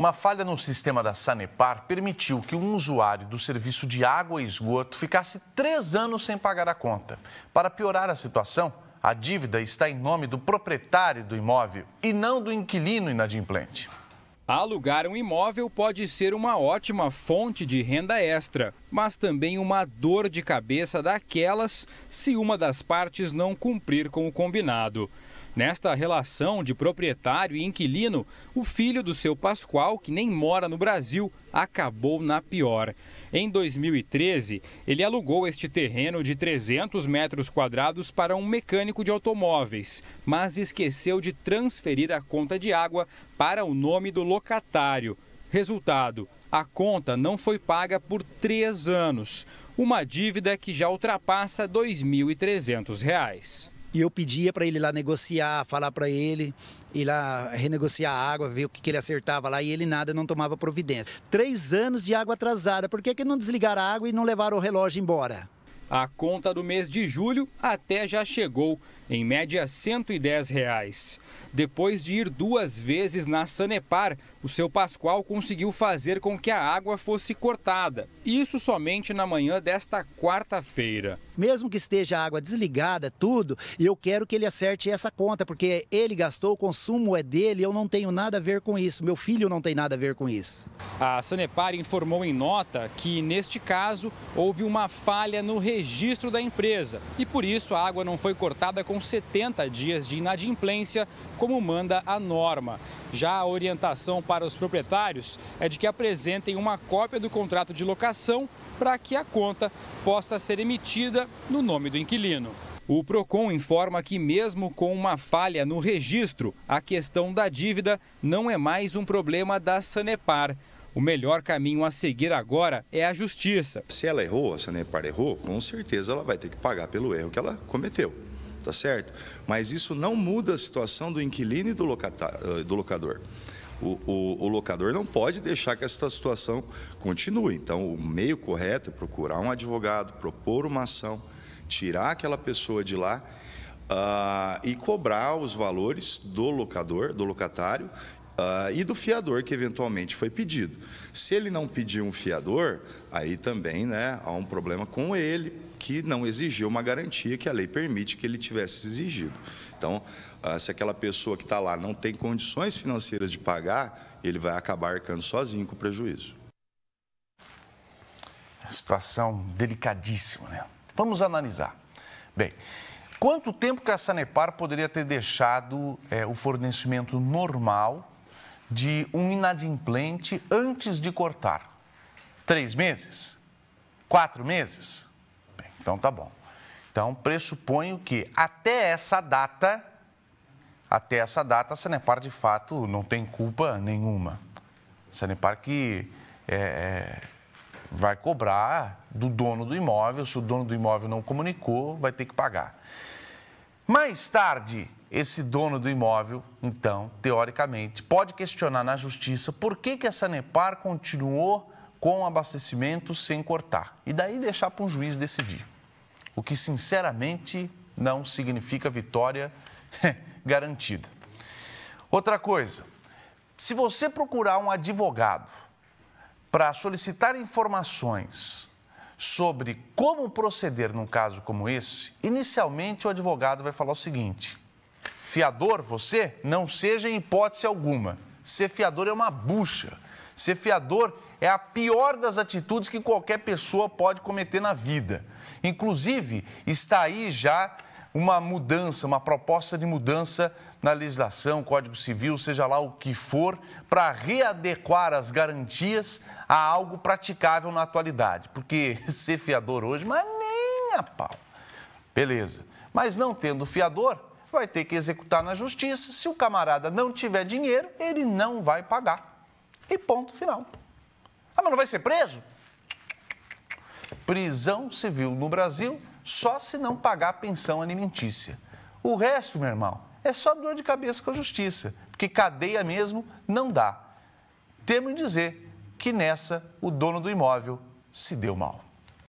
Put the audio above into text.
Uma falha no sistema da Sanepar permitiu que um usuário do serviço de água e esgoto ficasse três anos sem pagar a conta. Para piorar a situação, a dívida está em nome do proprietário do imóvel e não do inquilino inadimplente. Alugar um imóvel pode ser uma ótima fonte de renda extra, mas também uma dor de cabeça daquelas se uma das partes não cumprir com o combinado. Nesta relação de proprietário e inquilino, o filho do seu Pascoal, que nem mora no Brasil, acabou na pior. Em 2013, ele alugou este terreno de 300 metros quadrados para um mecânico de automóveis, mas esqueceu de transferir a conta de água para o nome do locatário. Resultado: a conta não foi paga por três anos, uma dívida que já ultrapassa R$ 2.300. E eu pedia para ele lá negociar, falar para ele, ir lá renegociar a água, ver o que, que, ele acertava lá, e ele nada, não tomava providência. Três anos de água atrasada, por que, que não desligaram a água e não levaram o relógio embora? A conta do mês de julho até já chegou, em média R$ 110. Reais. Depois de ir duas vezes na Sanepar o seu Pascoal conseguiu fazer com que a água fosse cortada. Isso somente na manhã desta quarta-feira. Mesmo que esteja a água desligada, é tudo, eu quero que ele acerte essa conta, porque ele gastou, o consumo é dele, eu não tenho nada a ver com isso, meu filho não tem nada a ver com isso. A Sanepar informou em nota que, neste caso, houve uma falha no registro da empresa e, por isso, a água não foi cortada com 70 dias de inadimplência, como manda a norma. Já a orientação para os proprietários é de que apresentem uma cópia do contrato de locação para que a conta possa ser emitida no nome do inquilino. O Procon informa que, mesmo com uma falha no registro, a questão da dívida não é mais um problema da Sanepar. O melhor caminho a seguir agora é a justiça. Se ela errou, a Sanepar errou, com certeza ela vai ter que pagar pelo erro que ela cometeu. Tá certo? Mas isso não muda a situação do inquilino e do, eh, locador o, o, o locador não pode deixar que essa situação continue. Então, o meio correto é procurar um advogado, propor uma ação, tirar aquela pessoa de lá uh, e cobrar os valores do locador, do locatário Uh, e do fiador que eventualmente foi pedido. Se ele não pediu um fiador, aí também né, há um problema com ele, que não exigiu uma garantia que a lei permite que ele tivesse exigido. Então, ah, se aquela pessoa que está lá não tem condições financeiras de pagar, ele vai acabar arcando sozinho com o prejuízo. Situação delicadíssima, né? Vamos analisar. Bem, quanto tempo que a Sanepar poderia ter deixado é, o fornecimento normal de um inadimplente antes de cortar? Três meses? Quatro meses? Então tá bom. Então pressuponho que até essa data, até essa data, a Sanepar de fato não tem culpa nenhuma. A Sanepar que é, é, vai cobrar do dono do imóvel, se o dono do imóvel não comunicou, vai ter que pagar. Mais tarde, esse dono do imóvel, então, teoricamente, pode questionar na justiça por que, que a Sanepar continuou com abastecimento sem cortar. E daí deixar para um juiz decidir. O que, sinceramente, não significa vitória garantida. Outra coisa, se você procurar um advogado para solicitar informações sobre como proceder num caso como esse, inicialmente o advogado vai falar o seguinte: fiador você não seja em hipótese alguma. Ser fiador é uma bucha. Ser fiador é a pior das atitudes que qualquer pessoa pode cometer na vida. Inclusive, está aí já uma mudança, uma proposta de mudança na legislação, Código Civil, seja lá o que for, para readequar as garantias a algo praticável na atualidade. Porque ser fiador hoje, mas nem a pau. Beleza. Mas não tendo fiador, vai ter que executar na justiça. Se o camarada não tiver dinheiro, ele não vai pagar. E ponto final. Ah, mas não vai ser preso? Prisão civil no Brasil só se não pagar pensão alimentícia. O resto, meu irmão, é só dor de cabeça com a justiça, porque cadeia mesmo não dá. Temo em dizer que nessa o dono do imóvel se deu mal.